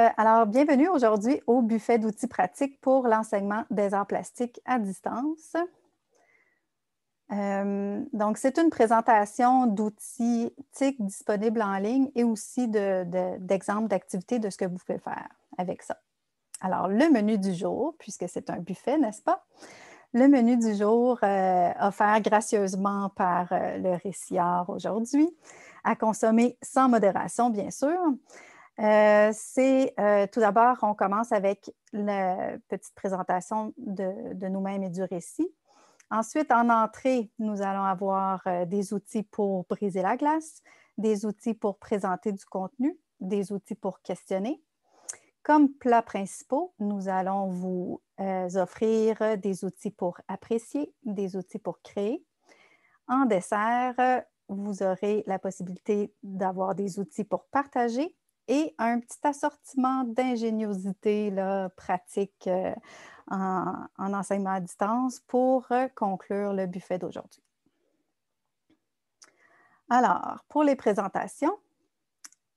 Euh, alors, bienvenue aujourd'hui au buffet d'outils pratiques pour l'enseignement des arts plastiques à distance. Euh, donc, c'est une présentation d'outils TIC disponibles en ligne et aussi d'exemples d'activités de ce que vous pouvez faire avec ça. Alors, le menu du jour, puisque c'est un buffet, n'est-ce pas? Le menu du jour euh, offert gracieusement par le Réciard aujourd'hui, à consommer sans modération, bien sûr. Euh, c'est euh, tout d'abord, on commence avec la petite présentation de, nous-mêmes et du récit. Ensuite, en entrée, nous allons avoir euh, des outils pour briser la glace, des outils pour présenter du contenu, des outils pour questionner. Comme plats principaux, nous allons vous offrir des outils pour apprécier, des outils pour créer. En dessert, vous aurez la possibilité d'avoir des outils pour partager, et un petit assortiment d'ingéniosité pratique euh, en, enseignement à distance pour euh, conclure le buffet d'aujourd'hui. Alors, pour les présentations,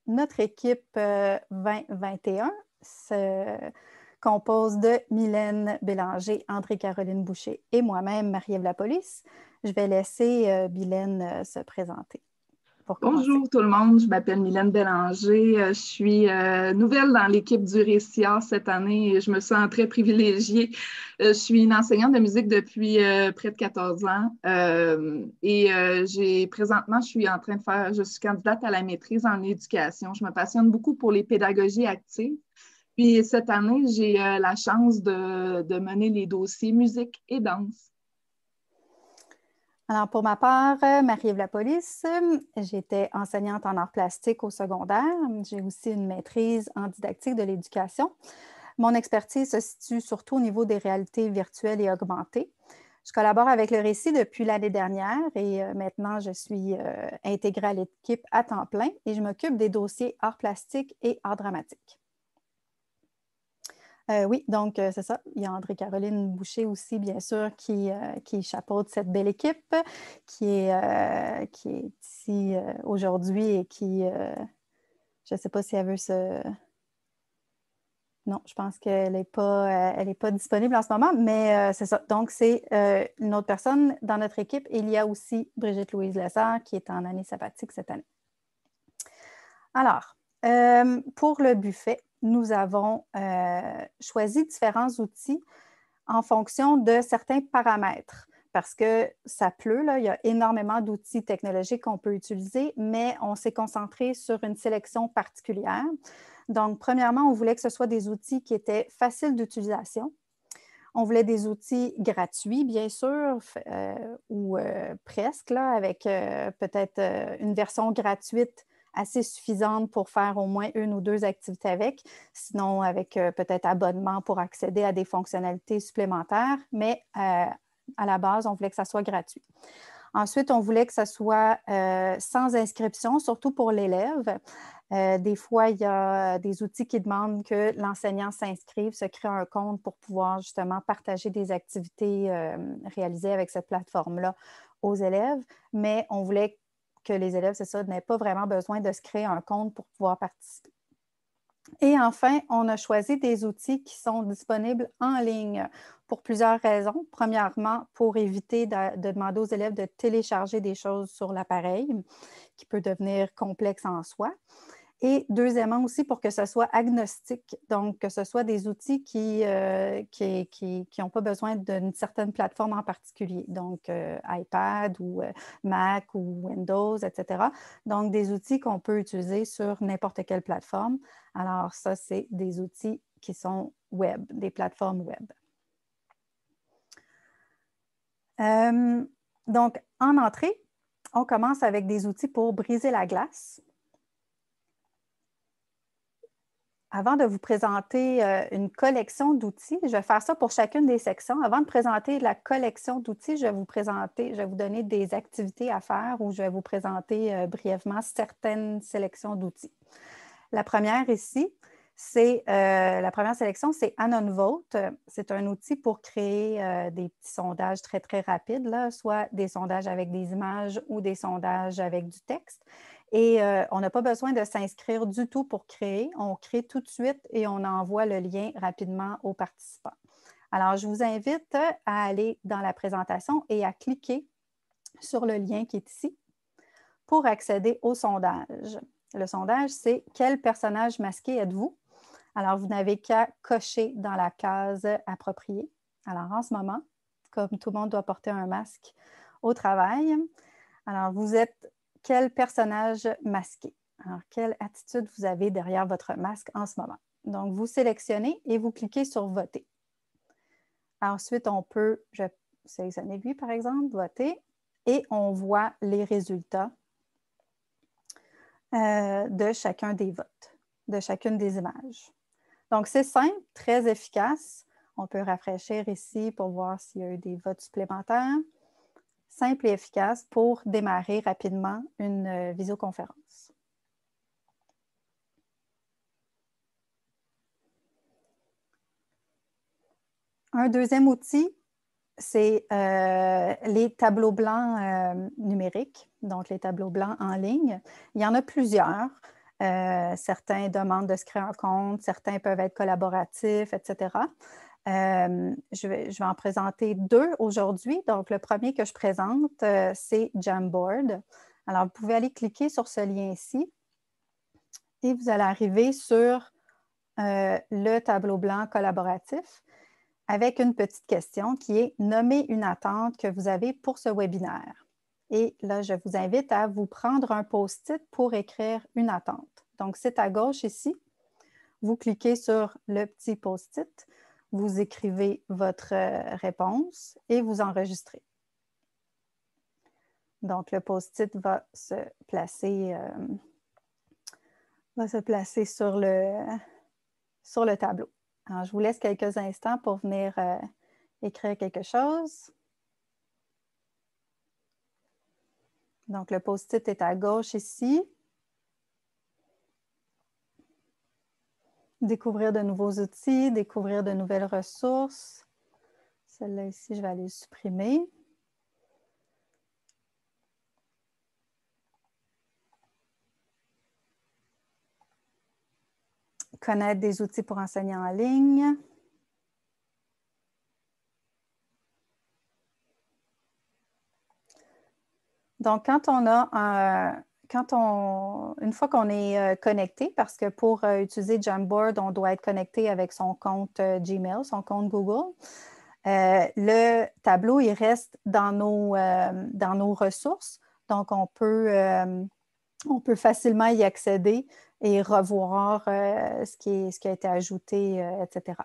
notre équipe 2021 euh, se compose de Mylène Bélanger, André-Caroline Boucher et moi-même, Marie-Ève Lapolice. Je vais laisser Mylène se présenter. Bonjour tout le monde, je m'appelle Mylène Bélanger. Euh, je suis euh, nouvelle dans l'équipe du Récia cette année et je me sens très privilégiée. Euh, je suis une enseignante de musique depuis près de 14 ans et j'ai présentement, je suis en train de faire, je suis candidate à la maîtrise en éducation. Je me passionne beaucoup pour les pédagogies actives. Puis cette année, j'ai la chance de mener les dossiers musique et danse pour ma part, euh, Marie-Ève Lapolice, euh, j'étais enseignante en arts plastiques au secondaire. J'ai aussi une maîtrise en didactique de l'éducation. Mon expertise se situe surtout au niveau des réalités virtuelles et augmentées. Je collabore avec le récit depuis l'année dernière et euh, maintenant je suis intégrée à l'équipe à temps plein et je m'occupe des dossiers arts plastiques et arts dramatiques. Euh, oui, donc euh, c'est ça. Il y a André-Caroline Boucher aussi, bien sûr, qui, euh, chapeaute cette belle équipe, qui est, qui est ici aujourd'hui et qui, je ne sais pas si elle veut se... Non, je pense qu'elle n'est pas, elle est pas disponible en ce moment, mais c'est ça. Donc, c'est une autre personne dans notre équipe. il y a aussi Brigitte-Louise Lassard, qui est en année sabbatique cette année. Alors, pour le buffet, nous avons euh, choisi différents outils en fonction de certains paramètres. Parce que ça pleut, là, il y a énormément d'outils technologiques qu'on peut utiliser, mais on s'est concentré sur une sélection particulière. Donc, premièrement, on voulait que ce soit des outils qui étaient faciles d'utilisation, on voulait des outils gratuits, bien sûr, euh, ou euh, presque, là, avec peut-être une version gratuite assez suffisante pour faire au moins une ou deux activités avec, sinon avec euh, peut-être abonnement pour accéder à des fonctionnalités supplémentaires, mais euh, à la base, on voulait que ça soit gratuit. Ensuite, on voulait que ça soit euh, sans inscription, surtout pour l'élève. des fois, il y a des outils qui demandent que l'enseignant s'inscrive, se crée un compte pour pouvoir justement partager des activités réalisées avec cette plateforme-là aux élèves, mais on voulait que que les élèves, c'est ça, n'aient pas vraiment besoin de se créer un compte pour pouvoir participer. Et enfin, on a choisi des outils qui sont disponibles en ligne pour plusieurs raisons. Premièrement, pour éviter de, de demander aux élèves de télécharger des choses sur l'appareil, qui peut devenir complexe en soi. Et deuxièmement aussi pour que ce soit agnostique, donc que ce soit des outils qui n'ont euh, qui, qui, pas besoin d'une certaine plateforme en particulier, donc euh, iPad ou euh, Mac ou Windows, etc. Donc des outils qu'on peut utiliser sur n'importe quelle plateforme. Alors ça, c'est des outils qui sont web, des plateformes web. donc en entrée, on commence avec des outils pour briser la glace. Avant de vous présenter euh, une collection d'outils, je vais faire ça pour chacune des sections. Avant de présenter la collection d'outils, je vais vous présenter, je vais vous donner des activités à faire où je vais vous présenter euh, brièvement certaines sélections d'outils. La première ici, c'est euh, la première sélection, c'est AnonVote. C'est un outil pour créer des petits sondages très, très rapides, soit des sondages avec des images ou des sondages avec du texte. Et euh, on n'a pas besoin de s'inscrire du tout pour créer. On crée tout de suite et on envoie le lien rapidement aux participants. Alors, je vous invite à aller dans la présentation et à cliquer sur le lien qui est ici pour accéder au sondage. Le sondage, c'est quel personnage masqué êtes-vous? Alors, vous n'avez qu'à cocher dans la case appropriée. Alors, en ce moment, comme tout le monde doit porter un masque au travail, alors vous êtes quel personnage masqué. Alors, quelle attitude vous avez derrière votre masque en ce moment? Donc, vous sélectionnez et vous cliquez sur Voter. Ensuite, on peut je, sélectionner lui, par exemple, voter, et on voit les résultats euh, de chacun des votes, de chacune des images. Donc, c'est simple, très efficace. On peut rafraîchir ici pour voir s'il y a eu des votes supplémentaires simple et efficace pour démarrer rapidement une euh, visioconférence. Un deuxième outil, c'est euh, les tableaux blancs euh, numériques, donc les tableaux blancs en ligne. Il y en a plusieurs. certains demandent de se créer un compte, certains peuvent être collaboratifs, etc. Euh, je, vais, en présenter deux aujourd'hui. Donc, le premier que je présente, euh, c'est Jamboard. Alors, vous pouvez aller cliquer sur ce lien-ci et vous allez arriver sur euh, le tableau blanc collaboratif avec une petite question qui est Nommez une attente que vous avez pour ce webinaire. Et là, je vous invite à vous prendre un post-it pour écrire une attente. Donc, c'est à gauche ici. Vous cliquez sur le petit post-it vous écrivez votre euh, réponse et vous enregistrez. Donc, le post-it va se placer, euh, va se placer sur, le, tableau. Alors, je vous laisse quelques instants pour venir euh, écrire quelque chose. Donc, le post-it est à gauche ici. Découvrir de nouveaux outils, découvrir de nouvelles ressources. Celle-là ici, je vais aller supprimer. Connaître des outils pour enseigner en ligne. Donc, quand on a un, on, une fois qu'on est euh, connecté, parce que pour euh, utiliser Jamboard, on doit être connecté avec son compte euh, Gmail, son compte Google, le tableau, il reste dans nos, dans nos ressources. Donc, on peut, on peut facilement y accéder et revoir ce, ce qui a été ajouté, etc.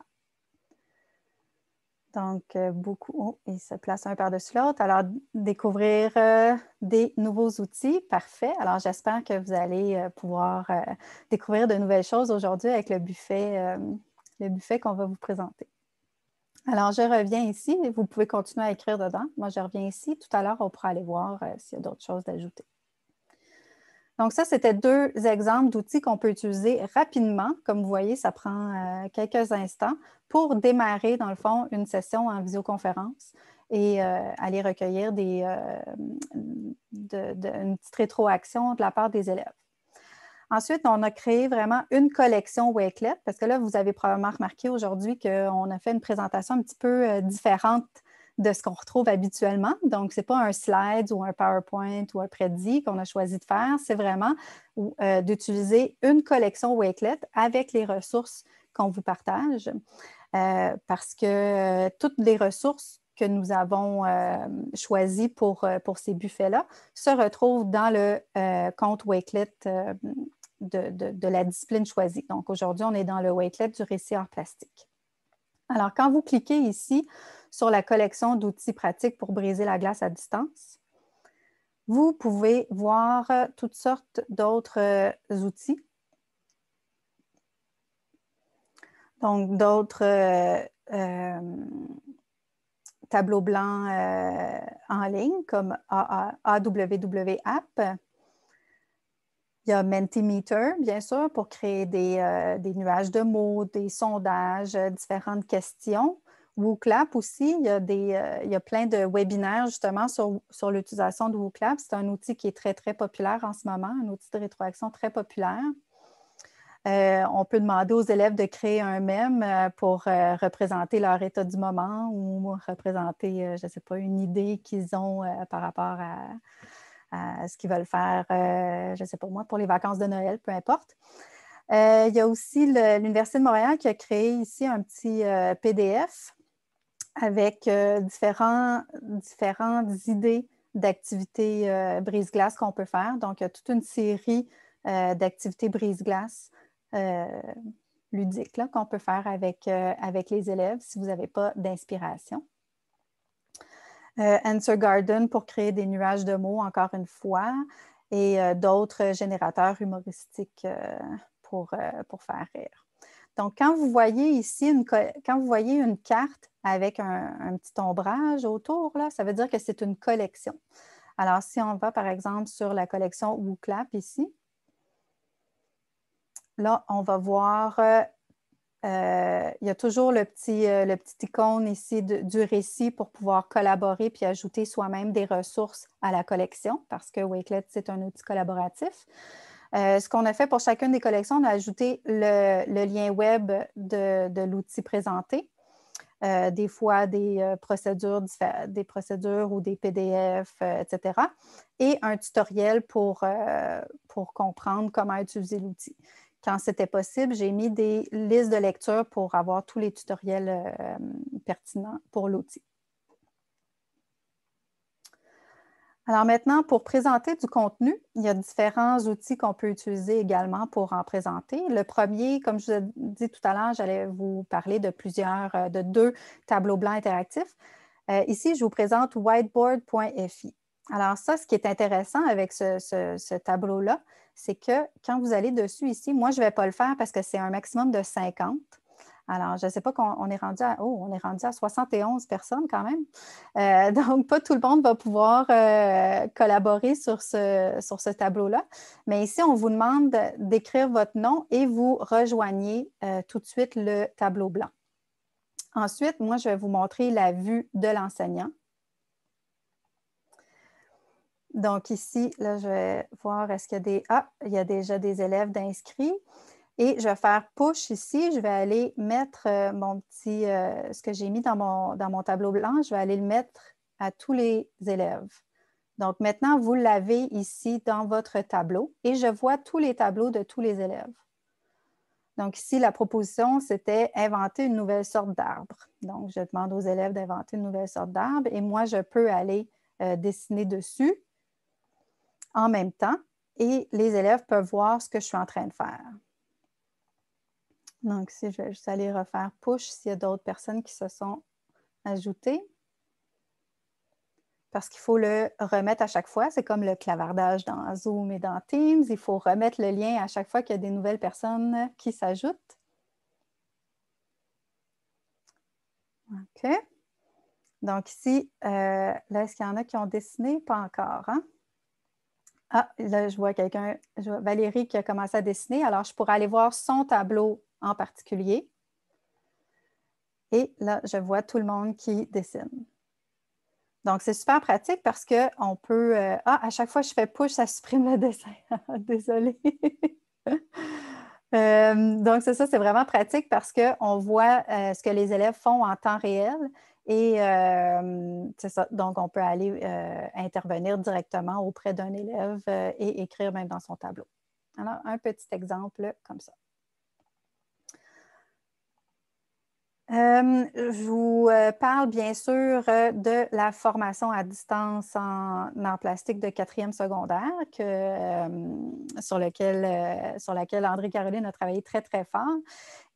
Donc, euh, beaucoup, oh, se place un par-dessus l'autre. Alors, découvrir euh, des nouveaux outils, parfait. Alors, j'espère que vous allez euh, pouvoir découvrir de nouvelles choses aujourd'hui avec le buffet, le buffet qu'on va vous présenter. Alors, je reviens ici. Vous pouvez continuer à écrire dedans. Moi, je reviens ici. Tout à l'heure, on pourra aller voir s'il y a d'autres choses d'ajouter. Donc, ça, c'était deux exemples d'outils qu'on peut utiliser rapidement. Comme vous voyez, ça prend euh, quelques instants pour démarrer, dans le fond, une session en visioconférence et euh, aller recueillir euh, une petite rétroaction de la part des élèves. Ensuite, on a créé vraiment une collection Wakelet, parce que là, vous avez probablement remarqué aujourd'hui qu'on a fait une présentation un petit peu différente de ce qu'on retrouve habituellement. Donc, ce n'est pas un slide ou un PowerPoint ou un prédit qu'on a choisi de faire, c'est vraiment euh, d'utiliser une collection Wakelet avec les ressources qu'on vous partage, euh, parce que euh, toutes les ressources que nous avons choisies pour, pour ces buffets-là se retrouvent dans le compte Wakelet de, de, la discipline choisie. Donc aujourd'hui, on est dans le Wakelet du récit en plastique. Alors, quand vous cliquez ici sur la collection d'outils pratiques pour briser la glace à distance, vous pouvez voir euh, toutes sortes d'autres euh, outils. Donc, d'autres euh, tableaux blancs en ligne comme AWW App il y a Mentimeter, bien sûr, pour créer des, euh, nuages de mots, des sondages, euh, différentes questions. WooClap aussi, il y, a des, euh, plein de webinaires justement sur, l'utilisation de WooClap. C'est un outil qui est très, très populaire en ce moment, un outil de rétroaction très populaire. on peut demander aux élèves de créer un mème pour représenter leur état du moment ou représenter, je ne sais pas, une idée qu'ils ont par rapport à, ce qu'ils veulent faire, euh, je ne sais pas moi, pour les vacances de Noël, peu importe. Euh, il y a aussi l'Université de Montréal qui a créé ici un petit euh, PDF avec différentes idées d'activités brise-glace qu'on peut faire. Donc, il y a toute une série d'activités brise-glace ludiques qu'on peut faire avec, avec les élèves si vous n'avez pas d'inspiration. Euh, Answer Garden pour créer des nuages de mots, encore une fois, et euh, d'autres générateurs humoristiques euh, pour, pour faire rire. Donc, quand vous voyez ici, une, quand vous voyez une carte avec un, petit ombrage autour, là, ça veut dire que c'est une collection. Alors, si on va, par exemple, sur la collection WooClap ici, là, on va voir euh, il y a toujours le petit, euh, icône ici du récit pour pouvoir collaborer puis ajouter soi-même des ressources à la collection parce que Wakelet, c'est un outil collaboratif. Euh, ce qu'on a fait pour chacune des collections, on a ajouté le, lien web de, de l'outil présenté. des fois des procédures des procédures ou des PDF, etc. Et un tutoriel pour, pour comprendre comment utiliser l'outil quand c'était possible, j'ai mis des listes de lecture pour avoir tous les tutoriels euh, pertinents pour l'outil. Alors maintenant, pour présenter du contenu, il y a différents outils qu'on peut utiliser également pour en présenter. Le premier, comme je vous ai dit tout à l'heure, j'allais vous parler de plusieurs, euh, de deux tableaux blancs interactifs. Euh, ici, je vous présente whiteboard.fi. Alors ça, ce qui est intéressant avec ce, tableau-là, c'est que quand vous allez dessus ici, moi, je ne vais pas le faire parce que c'est un maximum de 50. Alors, je ne sais pas qu'on est rendu à, oh, on est rendu à 71 personnes quand même. Euh, donc, pas tout le monde va pouvoir euh, collaborer sur ce, tableau-là. Mais ici, on vous demande d'écrire votre nom et vous rejoignez euh, tout de suite le tableau blanc. Ensuite, moi, je vais vous montrer la vue de l'enseignant. Donc ici, là, je vais voir est-ce qu'il y a des... Ah, il y a déjà des élèves d'inscrits. Et je vais faire push ici. Je vais aller mettre euh, mon petit... Euh, ce que j'ai mis dans mon, tableau blanc, je vais aller le mettre à tous les élèves. Donc maintenant, vous l'avez ici dans votre tableau et je vois tous les tableaux de tous les élèves. Donc ici, la proposition, c'était inventer une nouvelle sorte d'arbre. Donc je demande aux élèves d'inventer une nouvelle sorte d'arbre et moi, je peux aller euh, dessiner dessus en même temps et les élèves peuvent voir ce que je suis en train de faire. Donc, si je vais juste aller refaire push s'il y a d'autres personnes qui se sont ajoutées. Parce qu'il faut le remettre à chaque fois. C'est comme le clavardage dans Zoom et dans Teams. Il faut remettre le lien à chaque fois qu'il y a des nouvelles personnes qui s'ajoutent. OK. Donc ici, euh, là, est-ce qu'il y en a qui ont dessiné? Pas encore, hein? Ah, là, je vois quelqu'un, je Valérie qui a commencé à dessiner. Alors, je pourrais aller voir son tableau en particulier. Et là, je vois tout le monde qui dessine. Donc, c'est super pratique parce qu'on peut. Euh, ah, à chaque fois que je fais push, ça supprime le dessin. Désolée. Euh, donc, c'est ça, c'est vraiment pratique parce qu'on voit euh, ce que les élèves font en temps réel et euh, c'est ça. Donc, on peut aller euh, intervenir directement auprès d'un élève euh, et écrire même dans son tableau. Alors, un petit exemple comme ça. je vous parle bien sûr de la formation à distance en, plastique de quatrième secondaire sur, sur laquelle André-Caroline a travaillé très, très fort.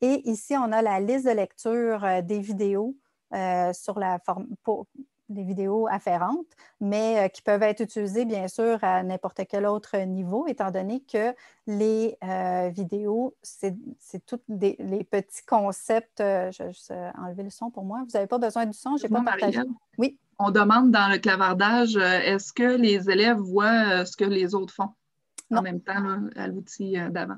Et ici, on a la liste de lecture des vidéos euh, sur la forme pour les vidéos afférentes, mais euh, qui peuvent être utilisées, bien sûr, à n'importe quel autre niveau, étant donné que les euh, vidéos, c'est tous les petits concepts. je vais enlever le son pour moi. Vous n'avez pas besoin du son, je n'ai pas partagé. Oui. On demande dans le clavardage, est-ce que les élèves voient ce que les autres font en même temps à l'outil d'avant?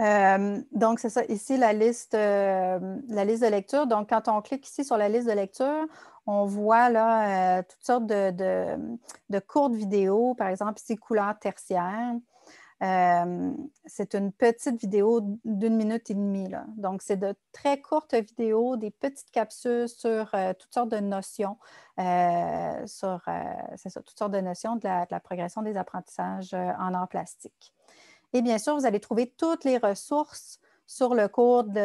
Euh, donc, c'est ça, ici, euh, la liste, de lecture. Donc, quand on clique ici sur la liste de lecture, on voit là euh, toutes sortes de, courtes vidéos, par exemple ici, couleur tertiaire. c'est une petite vidéo d'une minute et demie. Là. Donc, c'est de très courtes vidéos, des petites capsules sur toutes sortes de notions, sur toutes sortes de notions de la, progression des apprentissages en art plastique. Et bien sûr, vous allez trouver toutes les ressources sur le cours de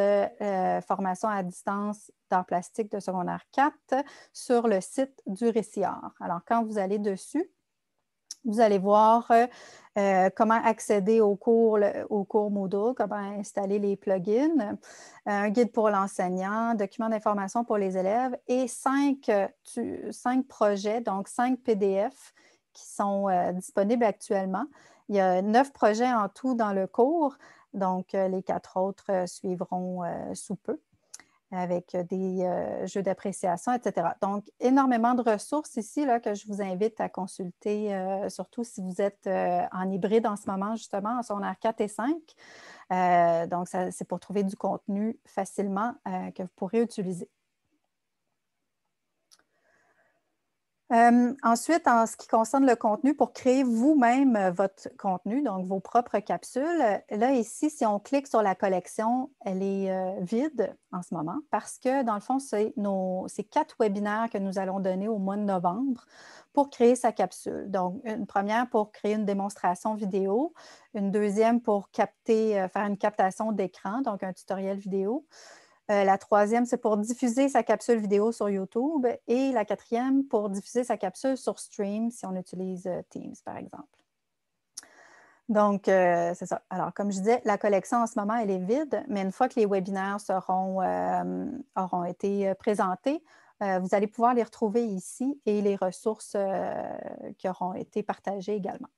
euh, formation à distance d'art plastique de secondaire 4 sur le site du RICIAR. Alors, quand vous allez dessus, vous allez voir euh, euh, comment accéder au cours, au cours Moodle, comment installer les plugins, un guide pour l'enseignant, document d'information pour les élèves et cinq, projets, donc cinq PDF qui sont disponibles actuellement il y a neuf projets en tout dans le cours, donc euh, les quatre autres euh, suivront euh, sous peu avec des jeux d'appréciation, etc. Donc, énormément de ressources ici là, que je vous invite à consulter, surtout si vous êtes en hybride en ce moment, justement, en secondaire 4 et 5. donc, c'est pour trouver du contenu facilement que vous pourrez utiliser. ensuite, en ce qui concerne le contenu, pour créer vous-même euh, votre contenu, donc vos propres capsules, euh, là ici, si on clique sur la collection, elle est euh, vide en ce moment parce que dans le fond, c'est quatre webinaires que nous allons donner au mois de novembre pour créer sa capsule. Donc, une première pour créer une démonstration vidéo, une deuxième pour capter, faire une captation d'écran, donc un tutoriel vidéo euh, la troisième, c'est pour diffuser sa capsule vidéo sur YouTube. Et la quatrième, pour diffuser sa capsule sur Stream si on utilise euh, Teams, par exemple. Donc, euh, c'est ça. Alors, comme je disais, la collection en ce moment, elle est vide, mais une fois que les webinaires seront, auront été présentés, vous allez pouvoir les retrouver ici et les ressources qui auront été partagées également.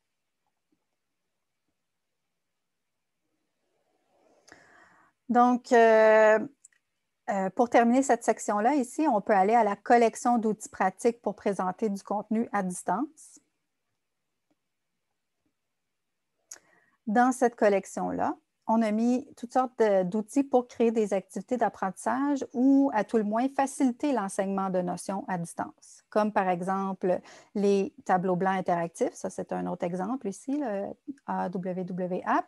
Donc, euh, pour terminer cette section-là, ici, on peut aller à la collection d'outils pratiques pour présenter du contenu à distance. Dans cette collection-là, on a mis toutes sortes d'outils pour créer des activités d'apprentissage ou, à tout le moins, faciliter l'enseignement de notions à distance, comme par exemple les tableaux blancs interactifs, ça c'est un autre exemple ici, le AWW app.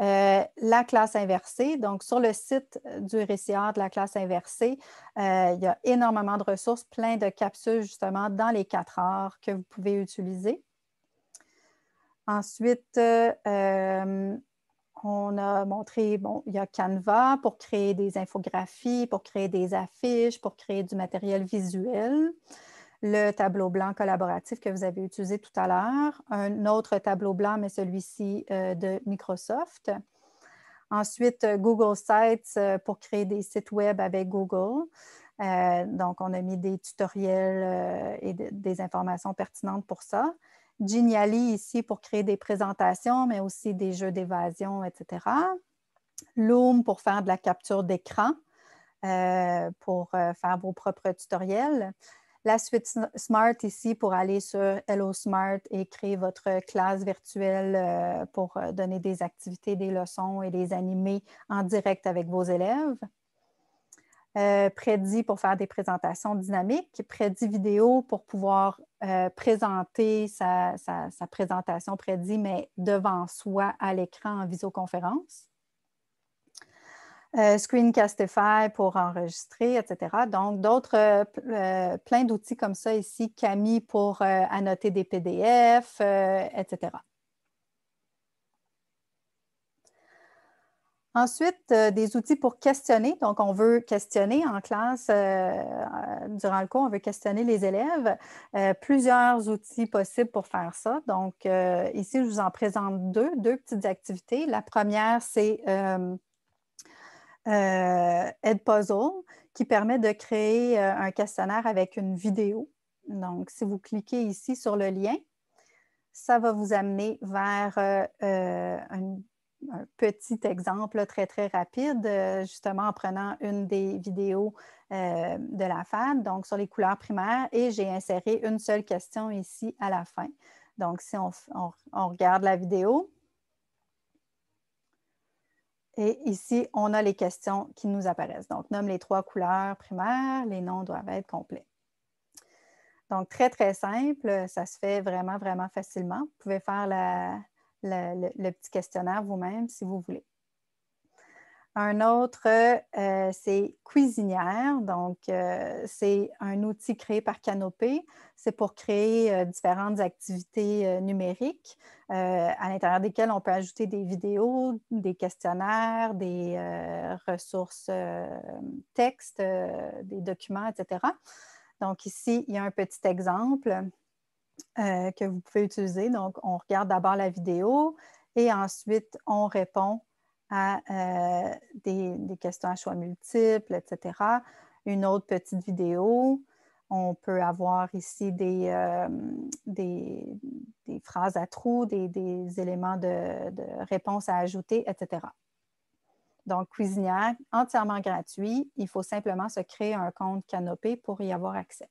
Euh, la classe inversée, donc sur le site du RCR de la classe inversée, euh, il y a énormément de ressources, plein de capsules justement dans les quatre heures que vous pouvez utiliser. Ensuite, euh, on a montré, bon, il y a Canva pour créer des infographies, pour créer des affiches, pour créer du matériel visuel. Le tableau blanc collaboratif que vous avez utilisé tout à l'heure. Un autre tableau blanc, mais celui-ci euh, de Microsoft. Ensuite, euh, Google Sites euh, pour créer des sites web avec Google. donc, on a mis des tutoriels et des informations pertinentes pour ça. Geniali ici pour créer des présentations, mais aussi des jeux d'évasion, etc. Loom pour faire de la capture d'écran, euh, pour euh, faire vos propres tutoriels. La suite Smart ici pour aller sur Hello Smart et créer votre classe virtuelle euh, pour donner des activités, des leçons et les animer en direct avec vos élèves. Euh, prédit pour faire des présentations dynamiques, prédit vidéo pour pouvoir euh, présenter sa, présentation prédit, mais devant soi à l'écran en visioconférence. Euh, Screencastify pour enregistrer, etc. Donc, d'autres, plein d'outils comme ça ici, Camille pour annoter des PDF, etc. Ensuite, euh, des outils pour questionner. Donc, on veut questionner en classe, euh, euh, durant le cours, on veut questionner les élèves. plusieurs outils possibles pour faire ça. Donc, ici, je vous en présente deux, deux petites activités. La première, c'est Edpuzzle, qui permet de créer un questionnaire avec une vidéo. Donc, si vous cliquez ici sur le lien, ça va vous amener vers un un petit exemple très, très rapide, euh, justement en prenant une des vidéos euh, de la FAD, donc sur les couleurs primaires, et j'ai inséré une seule question ici à la fin. Donc, si on regarde la vidéo, et ici, on a les questions qui nous apparaissent. Donc, nomme les trois couleurs primaires, les noms doivent être complets. Donc, très, très simple, ça se fait vraiment, vraiment facilement. Vous pouvez faire la, le, petit questionnaire vous-même si vous voulez. Un autre, euh, c'est Cuisinière. Donc, euh, c'est un outil créé par Canopé. C'est pour créer euh, différentes activités numériques à l'intérieur desquelles on peut ajouter des vidéos, des questionnaires, des ressources textes, des documents, etc. Donc, ici, il y a un petit exemple. Euh, que vous pouvez utiliser. Donc, on regarde d'abord la vidéo et ensuite, on répond à euh, des, questions à choix multiples, etc. Une autre petite vidéo. On peut avoir ici des, euh, phrases à trous, des, éléments de, de réponse à ajouter, etc. Donc, Cuisinière, entièrement gratuit. Il faut simplement se créer un compte Canopé pour y avoir accès.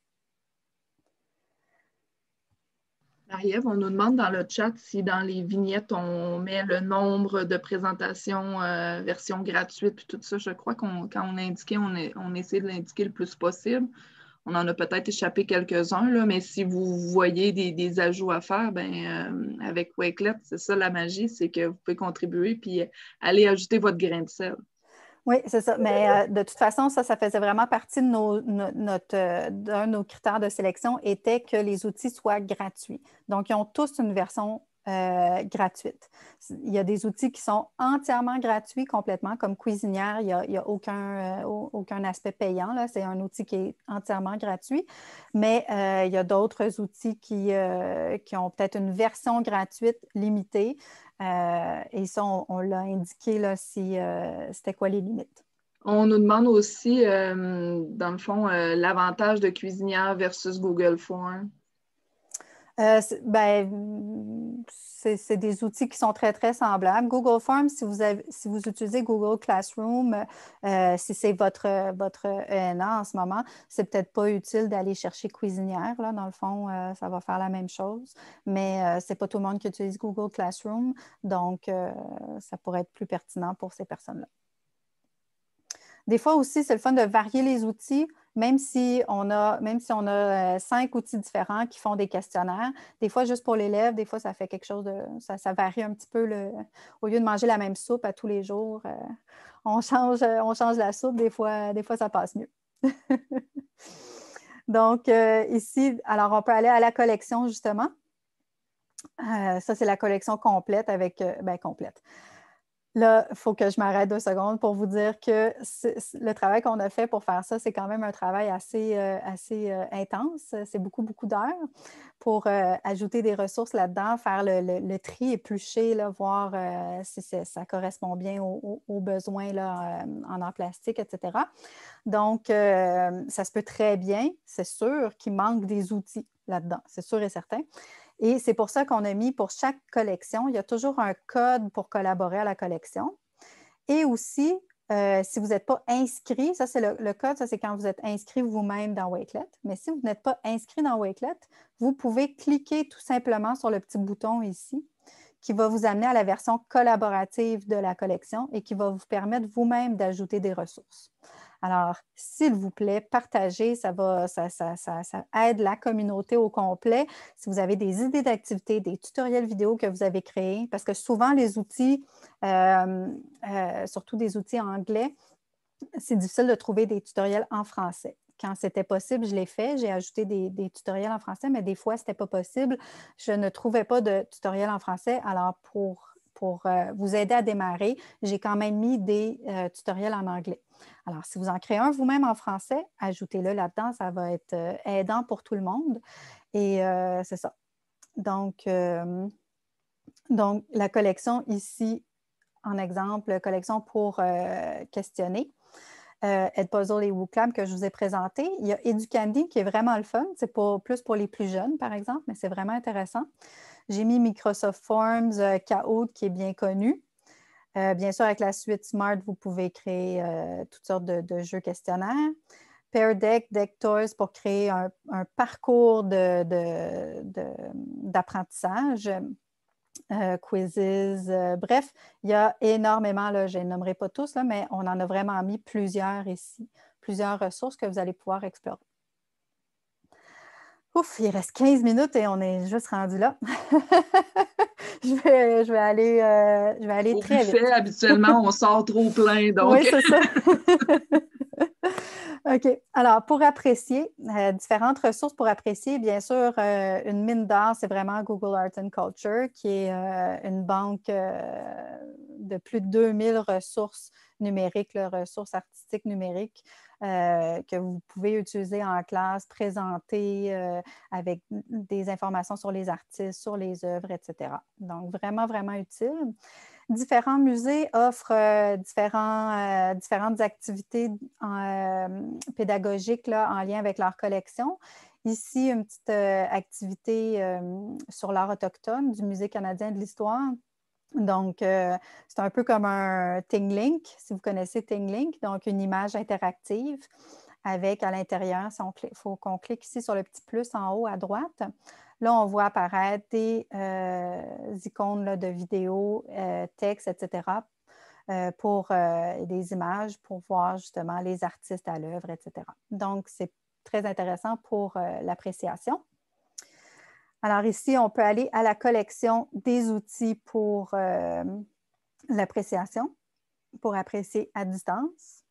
Marie-Ève, on nous demande dans le chat si dans les vignettes, on met le nombre de présentations, euh, version gratuite, puis tout ça. Je crois qu'on, quand on indiqué, on, essaie de l'indiquer le plus possible. On en a peut-être échappé quelques-uns, mais si vous voyez des, ajouts à faire, ben, euh, avec Wakelet, c'est ça la magie, c'est que vous pouvez contribuer puis euh, aller ajouter votre grain de sel. Oui, c'est ça. Mais euh, de toute façon, ça, ça faisait vraiment partie de nos, notre, euh, d'un de nos critères de sélection était que les outils soient gratuits. Donc, ils ont tous une version euh, gratuite. Il y a des outils qui sont entièrement gratuits complètement, comme Cuisinière, il n'y a, aucun, aspect payant. C'est un outil qui est entièrement gratuit, mais il y a d'autres outils qui ont peut-être une version gratuite limitée. Euh, et ça, on, l'a indiqué, là, si, euh, c'était quoi les limites. On nous demande aussi, euh, dans le fond, l'avantage de cuisinière versus Google Forms. Euh, ben, mm, c'est des outils qui sont très, très semblables. Google Forms, si vous, si vous utilisez Google Classroom, euh, si c'est votre, votre ENA en ce moment, c'est peut-être pas utile d'aller chercher cuisinière. Dans le fond, euh, ça va faire la même chose, mais c'est pas tout le monde qui utilise Google Classroom, donc ça pourrait être plus pertinent pour ces personnes-là. Des fois aussi, c'est le fun de varier les outils même si on a, même si on a euh, cinq outils différents qui font des questionnaires, des fois juste pour l'élève, des fois ça fait quelque chose de. ça, varie un petit peu. au lieu de manger la même soupe à tous les jours, euh, on, change, la soupe, des fois, ça passe mieux. Donc, euh, ici, alors on peut aller à la collection justement. ça, c'est la collection complète avec, ben, complète. Là, il faut que je m'arrête deux secondes pour vous dire que le travail qu'on a fait pour faire ça, c'est quand même un travail assez, euh, assez euh, intense. C'est beaucoup, beaucoup d'heures pour euh, ajouter des ressources là-dedans, faire le, tri éplucher, voir si ça correspond bien aux, besoins là, en plastique, etc. Donc, ça se peut très bien, c'est sûr, qu'il manque des outils là-dedans, c'est sûr et certain. Et c'est pour ça qu'on a mis pour chaque collection, il y a toujours un code pour collaborer à la collection. Et aussi, euh, si vous n'êtes pas inscrit, ça c'est le, code, ça c'est quand vous êtes inscrit vous-même dans Wakelet. Mais si vous n'êtes pas inscrit dans Wakelet, vous pouvez cliquer tout simplement sur le petit bouton ici qui va vous amener à la version collaborative de la collection et qui va vous permettre vous-même d'ajouter des ressources. Alors, s'il vous plaît, partagez, ça, va, ça, aide la communauté au complet. Si vous avez des idées d'activités, des tutoriels vidéo que vous avez créés, parce que souvent les outils, euh, euh, surtout des outils anglais, c'est difficile de trouver des tutoriels en français quand c'était possible, je l'ai fait. J'ai ajouté des, des, tutoriels en français, mais des fois, ce n'était pas possible. Je ne trouvais pas de tutoriel en français. Alors, pour pour euh, vous aider à démarrer, j'ai quand même mis des euh, tutoriels en anglais. Alors, si vous en créez un vous-même en français, ajoutez-le là-dedans, ça va être euh, aidant pour tout le monde. Et c'est ça. Donc, donc, la collection ici, en exemple, collection pour questionner. Euh, Edpuzzle et WooClam que je vous ai présenté. Il y a Educandy qui est vraiment le fun. C'est pour, plus pour les plus jeunes, par exemple, mais c'est vraiment intéressant. J'ai mis Microsoft Forms, euh, Kahoot qui est bien connu. Euh, bien sûr, avec la suite Smart, vous pouvez créer euh, toutes sortes de, jeux questionnaires. Pair Deck, Deck Toys pour créer un, parcours d'apprentissage. Euh, quizzes. Euh, bref, il y a énormément, là, je ne nommerai pas tous, là, mais on en a vraiment mis plusieurs ici, plusieurs ressources que vous allez pouvoir explorer. Ouf, il reste 15 minutes et on est juste rendu là. je, vais, je, vais, aller, euh, je vais aller très vite. habituellement, on sort trop plein. Donc. OK. Alors, pour apprécier, euh, différentes ressources pour apprécier, bien sûr, euh, une mine d'art, c'est vraiment Google Art and Culture, qui est euh, une banque de plus de 2000 ressources numériques, ressources artistiques numériques, que vous pouvez utiliser en classe, présenter avec des informations sur les artistes, sur les œuvres, etc. Donc, vraiment, vraiment utile différents musées offrent euh, euh, différentes activités euh, pédagogiques en lien avec leur collection. Ici, une petite activité sur l'art autochtone du Musée canadien de l'histoire. Donc, c'est un peu comme un Link, si vous connaissez Link, donc une image interactive avec à l'intérieur, il faut qu'on clique ici sur le petit plus en haut à droite, Là, on voit apparaître des euh, icônes de vidéos, euh, textes, etc. Euh, pour des images pour voir justement les artistes à l'œuvre, etc. Donc, c'est très intéressant pour l'appréciation. Alors ici, on peut aller à la collection des outils pour l'appréciation, pour apprécier à distance.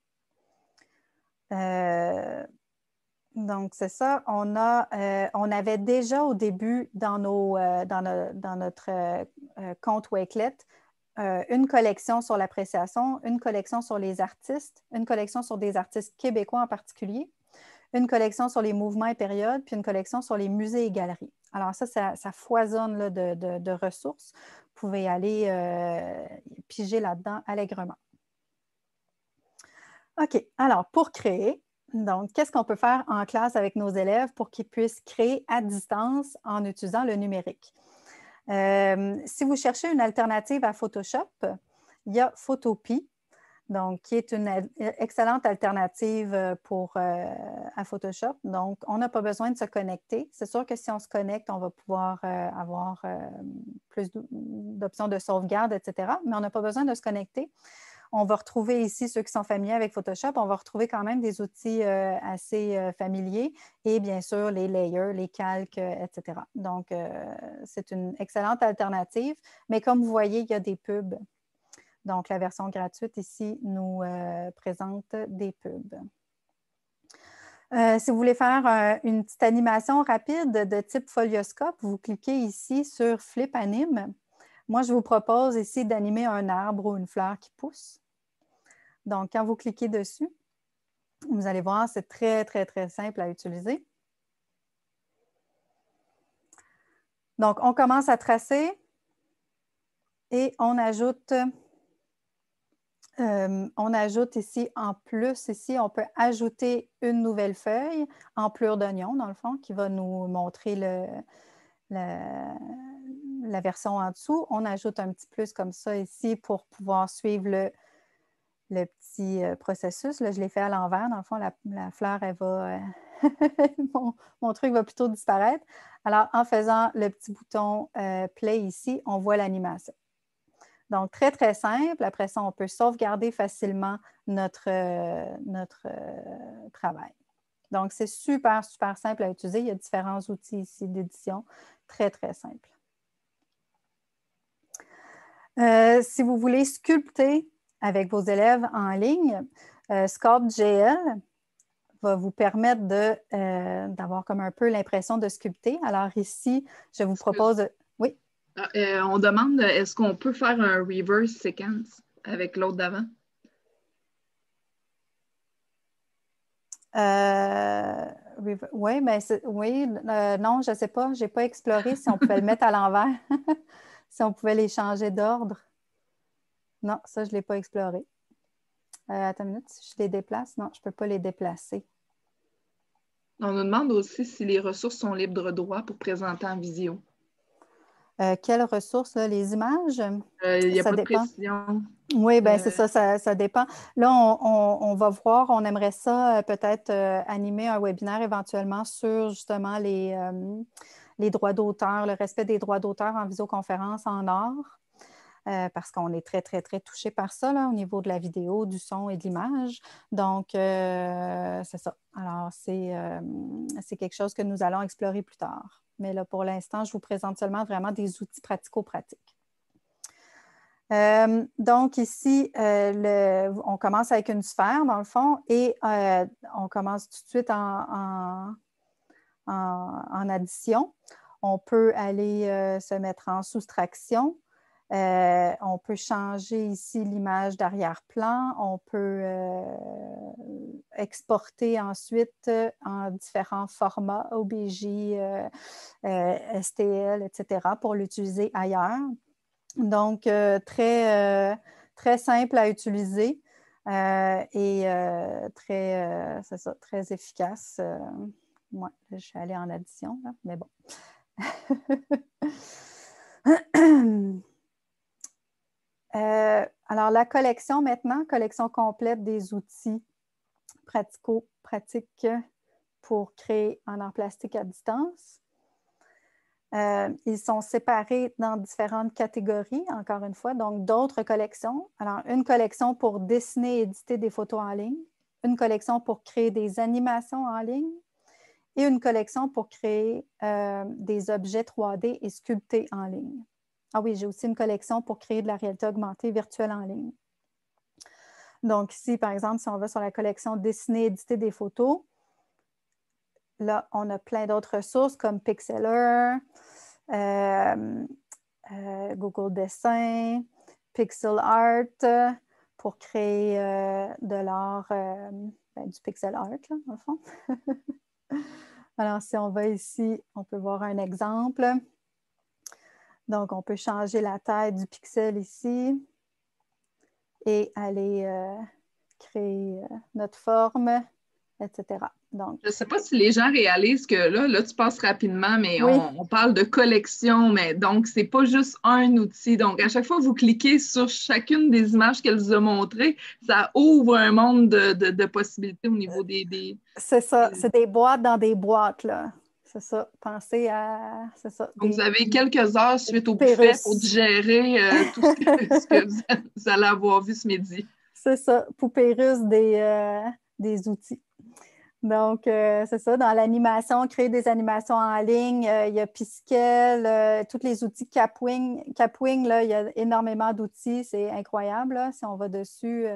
Donc, c'est ça. Euh, on, avait déjà au début dans, euh, notre euh, compte Wakelet une collection sur l'appréciation, une collection sur les artistes, une collection sur des artistes québécois en particulier, une collection sur les mouvements et périodes, puis une collection sur les musées et galeries. Alors ça, ça, foisonne de, de, ressources. Vous pouvez aller piger là-dedans allègrement. OK. Alors, pour créer, donc, qu'est-ce qu'on peut faire en classe avec nos élèves pour qu'ils puissent créer à distance en utilisant le numérique? Euh, si vous cherchez une alternative à Photoshop, il y a Photopie, donc, qui est une euh, excellente alternative euh, pour, à Photoshop. Donc, on n'a pas besoin de se connecter. C'est sûr que si on se connecte, on va pouvoir avoir plus d'options de sauvegarde, etc. Mais on n'a pas besoin de se connecter on va retrouver ici ceux qui sont familiers avec Photoshop, on va retrouver quand même des outils euh, assez euh, familiers et bien sûr les layers, les calques, euh, etc. Donc, c'est une excellente alternative. Mais comme vous voyez, il y a des pubs. Donc, la version gratuite ici nous présente des pubs. si vous voulez faire une petite animation rapide de type folioscope, vous cliquez ici sur Flip Anime. Moi, je vous propose ici d'animer un arbre ou une fleur qui pousse. Donc, quand vous cliquez dessus, vous allez voir, c'est très, très, très simple à utiliser. Donc, on commence à tracer et on ajoute, euh, on ajoute ici en plus, ici, on peut ajouter une nouvelle feuille en plure d'oignon, dans le fond, qui va nous montrer la version en dessous. On ajoute un petit plus comme ça ici pour pouvoir suivre le, le petit euh, processus. je l'ai fait à l'envers. Dans le fond, la, fleur, elle va. Euh, mon, truc va plutôt disparaître. Alors, en faisant le petit bouton euh, play ici, on voit l'animation. Donc, très, très simple. Après ça, on peut sauvegarder facilement notre, notre travail. Donc, c'est super, super simple à utiliser. Il y a différents outils ici d'édition. Très, très simple. si vous voulez sculpter avec vos élèves en ligne. Euh, va vous permettre euh, d'avoir comme un peu l'impression de sculpter. Alors ici, je vous propose... Oui? Ah, euh, on demande, est-ce qu'on peut faire un reverse sequence avec l'autre d'avant? Euh, oui, mais ben, oui, non, je ne sais pas. Je n'ai pas exploré si on pouvait le mettre à l'envers, si on pouvait les changer d'ordre. Non, ça, je ne l'ai pas exploré. Euh, attends une minute, je les déplace, non, je ne peux pas les déplacer. On nous demande aussi si les ressources sont libres de droit pour présenter en visio. Euh, quelles ressources, les images? Euh, il a ça pas dépend. de précision. Oui, bien, c'est ça, ça, dépend. Là, on, va voir, on aimerait ça peut-être animer un webinaire éventuellement sur justement les, les droits d'auteur, le respect des droits d'auteur en visioconférence en or. Euh, parce qu'on est très, très, très touché par ça là, au niveau de la vidéo, du son et de l'image. Donc, euh, c'est ça. Alors, euh, c'est, quelque chose que nous allons explorer plus tard. Mais là, pour l'instant, je vous présente seulement vraiment des outils pratico-pratiques. donc ici, on commence avec une sphère dans le fond et on commence tout de suite en addition. On peut aller se mettre en soustraction. Euh, on peut changer ici l'image d'arrière-plan. On peut euh, exporter ensuite euh, en différents formats, OBJ, STL, etc., pour l'utiliser ailleurs. Donc, très, très simple à utiliser et très, très efficace. Moi, je suis allée en addition, là, mais bon. Euh, alors, la collection maintenant, collection complète des outils pratico-pratiques pour créer en art plastique à distance. Euh, ils sont séparés dans différentes catégories, encore une fois, donc d'autres collections. Alors, une collection pour dessiner et éditer des photos en ligne, une collection pour créer des animations en ligne et une collection pour créer euh, des objets 3D et sculptés en ligne. Ah oui, j'ai aussi une collection pour créer de la réalité augmentée virtuelle en ligne. Donc ici, par exemple, si on va sur la collection dessiner, éditer des photos, là, on a plein d'autres ressources comme Pixlr, euh, euh, Google Dessin, Pixel Art pour créer euh, de l'art, ben, du pixel art, là, fond. Alors, si on va ici, on peut voir un exemple. Donc, on peut changer la taille du pixel ici et aller euh, créer euh, notre forme, etc. je ne sais pas si les gens réalisent que là, là tu passes rapidement, mais on, parle de collection, mais donc n'est pas juste un outil. Donc, à chaque fois que vous cliquez sur chacune des images qu'elle vous a montrées, ça ouvre un monde de, possibilités au niveau des. des... c'est ça, c'est des boîtes dans des boîtes. Là c'est ça. Pensez à. ça. vous avez quelques heures suite au buffet pour digérer euh, tout ce que, vous, allez avoir vu ce midi. C'est ça, poupée des, euh, des outils. Donc, euh, c'est ça, dans l'animation, créer des animations en ligne, il y a Piskel, tous les outils Capwing. Capwing, là, il y a énormément d'outils, c'est incroyable. si on va dessus,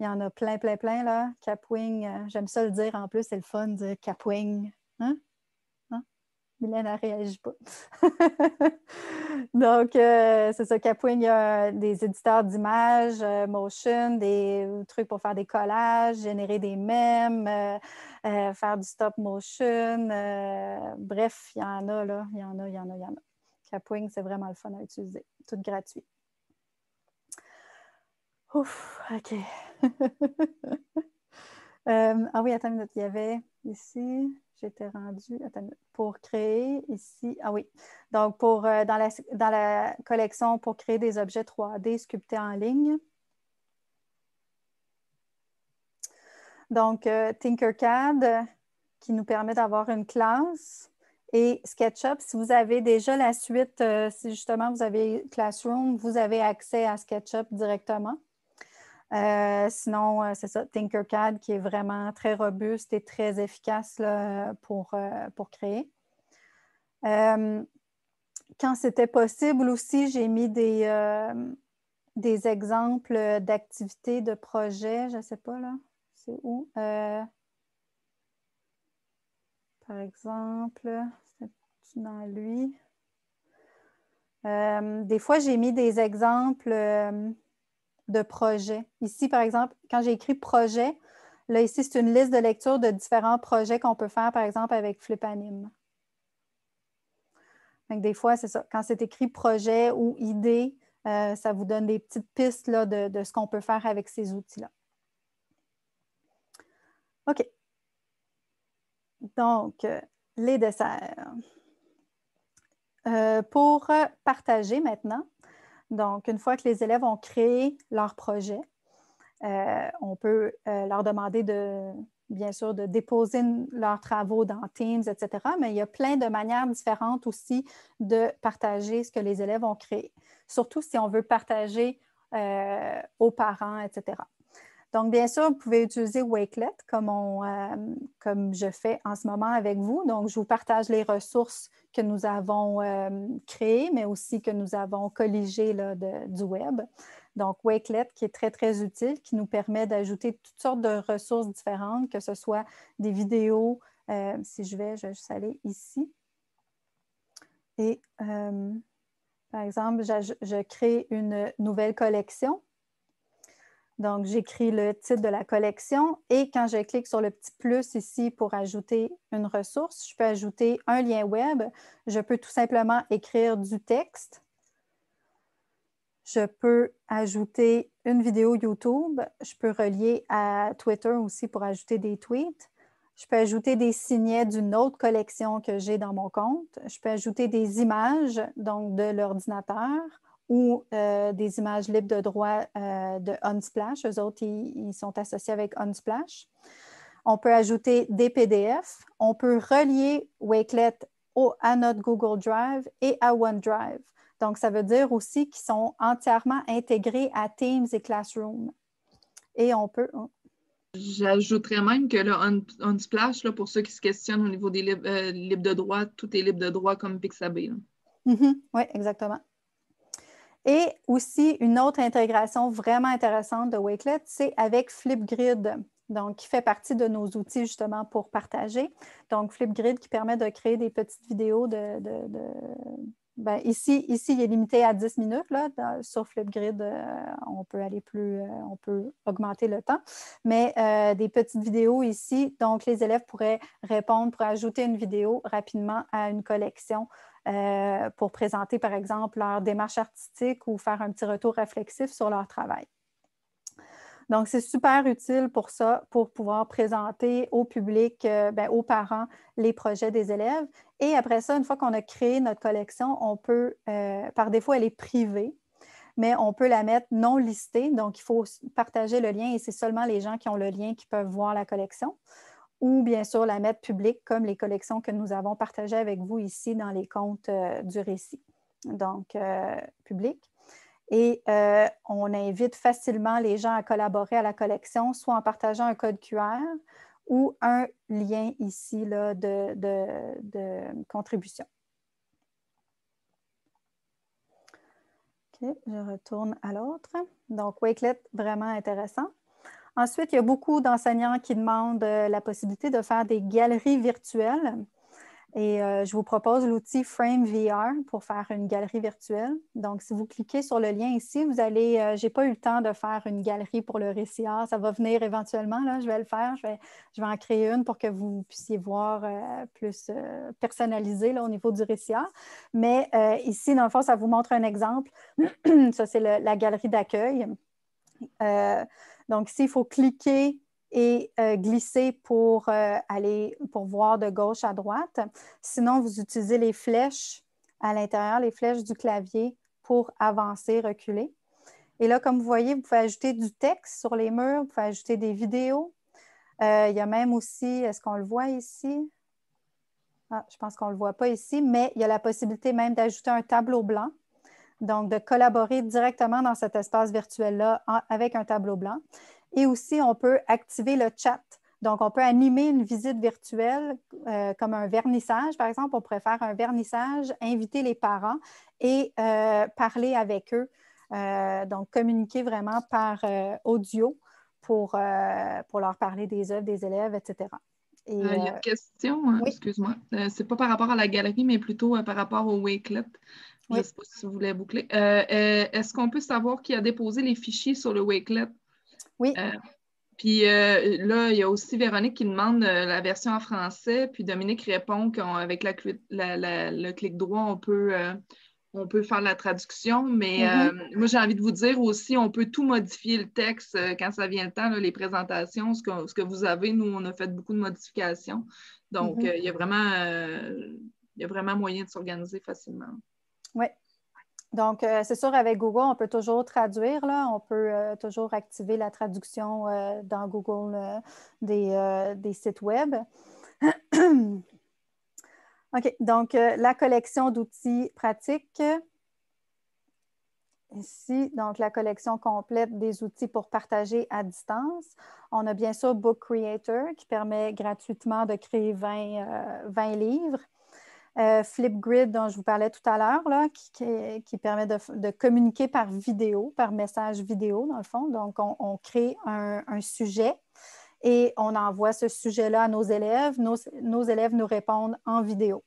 il y en a plein, plein, plein. Là. Capwing, j'aime ça le dire en plus, c'est le fun de Capwing. Hein? Mylène, elle réagit pas. Donc, euh, c'est ça, Capwing, il y a des éditeurs d'images, euh, motion, des trucs pour faire des collages, générer des mèmes, euh, faire du stop motion. bref, il y en a, là. Il y en a, il y en a, il y en a. Capwing, c'est vraiment le fun à utiliser. Tout gratuit. Ouf, OK. ah oui, attends minute. Il y avait ici. J'étais rendue pour créer ici. Ah oui. Donc, pour, euh, dans, la, dans la collection pour créer des objets 3D sculptés en ligne. Donc, euh, Tinkercad qui nous permet d'avoir une classe et SketchUp. Si vous avez déjà la suite, euh, si justement vous avez Classroom, vous avez accès à SketchUp directement. Euh, sinon, euh, c'est ça, Tinkercad qui est vraiment très robuste et très efficace euh, pour, créer. quand c'était possible aussi, j'ai mis des, des exemples d'activités, de projets, je ne sais pas là, c'est où. par exemple, c'est dans lui. des fois, j'ai mis des exemples de projets. Ici, par exemple, quand j'ai écrit projet, là, ici, c'est une liste de lecture de différents projets qu'on peut faire, par exemple, avec Flipanime. Donc, des fois, c'est ça. Quand c'est écrit projet ou idée, euh, ça vous donne des petites pistes là, de, ce qu'on peut faire avec ces outils-là. OK. Donc, euh, les desserts. Euh, pour partager maintenant, donc, une fois que les élèves ont créé leur projet, euh, on peut euh, leur demander de, bien sûr, de déposer leurs travaux dans Teams, etc. Mais il y a plein de manières différentes aussi de partager ce que les élèves ont créé, surtout si on veut partager euh, aux parents, etc. Donc, bien sûr, vous pouvez utiliser Wakelet comme, euh, comme je fais en ce moment avec vous. Donc, je vous partage les ressources que nous avons euh, créées, mais aussi que nous avons colligées du web. Donc, Wakelet qui est très, très utile, qui nous permet d'ajouter toutes sortes de ressources différentes, que ce soit des vidéos. Euh, si je vais, je vais juste aller ici. Et par exemple, je crée une nouvelle collection donc, j'écris le titre de la collection et quand je clique sur le petit plus ici pour ajouter une ressource, je peux ajouter un lien web. Je peux tout simplement écrire du texte. Je peux ajouter une vidéo YouTube. Je peux relier à Twitter aussi pour ajouter des tweets. Je peux ajouter des signets d'une autre collection que j'ai dans mon compte. Je peux ajouter des images, donc de l'ordinateur ou euh, des images libres de droit euh, de Unsplash. Eux autres, ils, sont associés avec Unsplash. On peut ajouter des PDF. On peut relier Wakelet à notre Google Drive et à OneDrive. Donc, ça veut dire aussi qu'ils sont entièrement intégrés à Teams et Classroom. Et on peut. Oh. J'ajouterais même que le Unsplash, là, pour ceux qui se questionnent au niveau des euh, libres, de droit, tout est libre de droit comme Pixabay. Mm-hmm. Oui, exactement. Et aussi, une autre intégration vraiment intéressante de Wakelet, c'est avec Flipgrid, donc qui fait partie de nos outils justement pour partager. Donc, Flipgrid qui permet de créer des petites vidéos de, de ben, ici, ici, il est limité à 10 minutes. Là. sur Flipgrid, euh, on peut aller plus, euh, on peut augmenter le temps. Mais euh, des petites vidéos ici, donc les élèves pourraient répondre, pour ajouter une vidéo rapidement à une collection pour présenter, par exemple, leur démarche artistique ou faire un petit retour réflexif sur leur travail. Donc, c'est super utile pour ça, pour pouvoir présenter au public, euh, ben, aux parents, les projets des élèves. Et après ça, une fois qu'on a créé notre collection, on peut, euh, par défaut, elle est privée, mais on peut la mettre non listée. Donc, il faut partager le lien et c'est seulement les gens qui ont le lien qui peuvent voir la collection ou bien sûr la mettre publique comme les collections que nous avons partagées avec vous ici dans les comptes euh, du récit, donc public. Et euh, on invite facilement les gens à collaborer à la collection, soit en partageant un code QR ou un lien ici là, de, contribution. OK, je retourne à l'autre. Donc, Wakelet, vraiment intéressant. Ensuite, il y a beaucoup d'enseignants qui demandent euh, la possibilité de faire des galeries virtuelles. Et euh, je vous propose l'outil Frame VR pour faire une galerie virtuelle. Donc, si vous cliquez sur le lien ici, vous allez, euh, j'ai pas eu le temps de faire une galerie pour le récit Ça va venir éventuellement, là, je vais le faire. Je vais, je vais en créer une pour que vous puissiez voir euh, plus personnalisé au niveau du récit Mais ici, dans le fond, ça vous montre un exemple. ça, c'est la galerie d'accueil. donc, ici, il faut cliquer et euh, glisser pour euh, aller pour voir de gauche à droite. Sinon, vous utilisez les flèches à l'intérieur, les flèches du clavier pour avancer, reculer. Et là, comme vous voyez, vous pouvez ajouter du texte sur les murs, vous pouvez ajouter des vidéos. Euh, il y a même aussi, est-ce qu'on le voit ici? Ah, je pense qu'on ne le voit pas ici, mais il y a la possibilité même d'ajouter un tableau blanc. Donc, de collaborer directement dans cet espace virtuel-là avec un tableau blanc. Et aussi, on peut activer le chat. Donc, on peut animer une visite virtuelle euh, comme un vernissage, par exemple. On pourrait faire un vernissage, inviter les parents et euh, parler avec eux. Euh, donc, communiquer vraiment par audio pour, pour leur parler des œuvres des élèves, etc. Il y a une question, hein, excuse-moi. Ce n'est pas par rapport à la galerie, mais plutôt par rapport au Wakelet. Je ne sais pas si vous voulez boucler. Est-ce qu'on peut savoir qui a déposé les fichiers sur le Wakelet? Oui. Euh, puis euh, là, il y a aussi Véronique qui demande euh, la version en français, puis Dominique répond qu'avec le clic droit, on peut, on peut faire la traduction. Mais mm-hmm. moi, j'ai envie de vous dire aussi, on peut tout modifier le texte quand ça vient le temps, les présentations, ce que, ce que, vous avez. Nous, on a fait beaucoup de modifications. Donc, mm-hmm. il, y a vraiment, il y a vraiment moyen de s'organiser facilement. Oui, donc, euh, c'est sûr, avec Google, on peut toujours traduire, là. on peut euh, toujours activer la traduction euh, dans Google des, sites Web. OK, donc la collection d'outils pratiques. Ici, donc la collection complète des outils pour partager à distance. On a bien sûr Book Creator qui permet gratuitement de créer 20 livres. Euh, Flipgrid, dont je vous parlais tout à l'heure, qui, permet de, communiquer par vidéo, par message vidéo, dans le fond. Donc, on, crée un, sujet et on envoie ce sujet-là à nos élèves. Nos, élèves nous répondent en vidéo.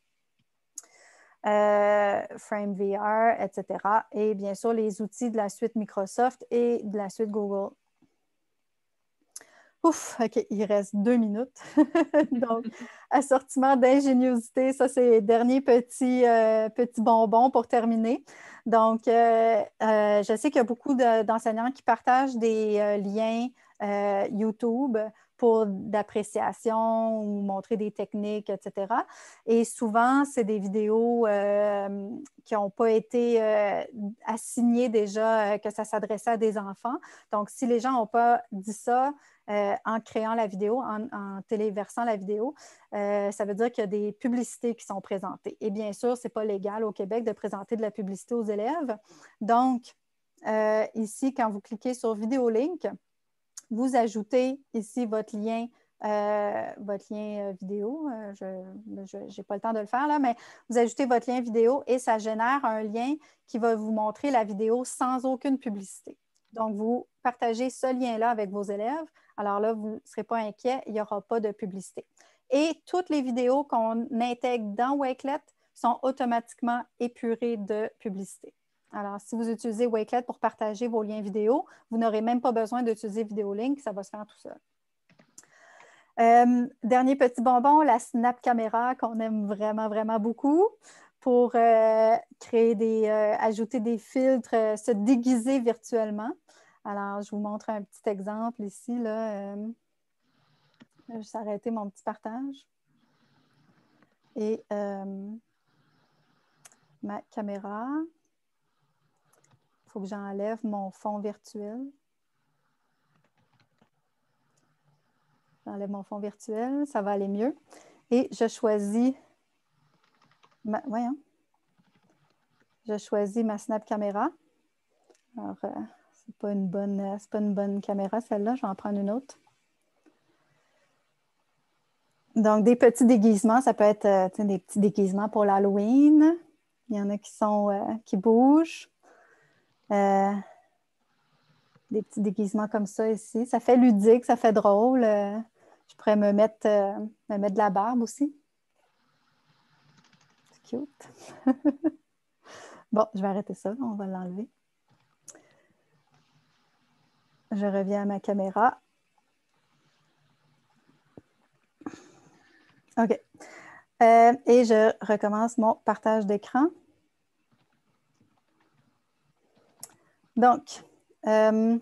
Euh, Frame VR, etc. Et bien sûr, les outils de la suite Microsoft et de la suite Google Ouf, OK, il reste deux minutes. Donc, assortiment d'ingéniosité, ça, c'est le dernier petit, euh, petit bonbon pour terminer. Donc, euh, euh, je sais qu'il y a beaucoup d'enseignants qui partagent des liens YouTube pour d'appréciation ou montrer des techniques, etc. Et souvent, c'est des vidéos qui n'ont pas été assignées déjà, que ça s'adressait à des enfants. Donc, si les gens n'ont pas dit ça, euh, en créant la vidéo, en, téléversant la vidéo, euh, ça veut dire qu'il y a des publicités qui sont présentées. Et bien sûr, ce n'est pas légal au Québec de présenter de la publicité aux élèves. Donc, euh, ici, quand vous cliquez sur Vidéo Link, vous ajoutez ici votre lien votre lien vidéo. je n'ai pas le temps de le faire là, mais vous ajoutez votre lien vidéo et ça génère un lien qui va vous montrer la vidéo sans aucune publicité. Donc, vous partagez ce lien-là avec vos élèves. Alors là, vous ne serez pas inquiet, il n'y aura pas de publicité. Et toutes les vidéos qu'on intègre dans Wakelet sont automatiquement épurées de publicité. Alors, si vous utilisez Wakelet pour partager vos liens vidéo, vous n'aurez même pas besoin d'utiliser Vidéolink, ça va se faire tout seul. Euh, dernier petit bonbon, la Snap Camera qu'on aime vraiment, vraiment beaucoup pour euh, créer des, euh, ajouter des filtres, se déguiser virtuellement. Alors, je vous montre un petit exemple ici. Là, euh, je vais arrêter mon petit partage. Et euh, ma caméra. Il faut que j'enlève mon fond virtuel. J'enlève mon fond virtuel, ça va aller mieux. Et je choisis ma, voyons, je choisis ma Snap Camera. Alors, euh, c'est pas une bonne, euh, pas une bonne caméra, celle-là. Je vais en prendre une autre. Donc, des petits déguisements, ça peut être euh, des petits déguisements pour l'Halloween. Il y en a qui sont euh, qui bougent. des petits déguisements comme ça ici. Ça fait ludique, ça fait drôle. je pourrais me mettre, me mettre de la barbe aussi. C'est cute. bon, je vais arrêter ça, on va l'enlever. Je reviens à ma caméra. OK. Euh, et je recommence mon partage d'écran. Donc, euh,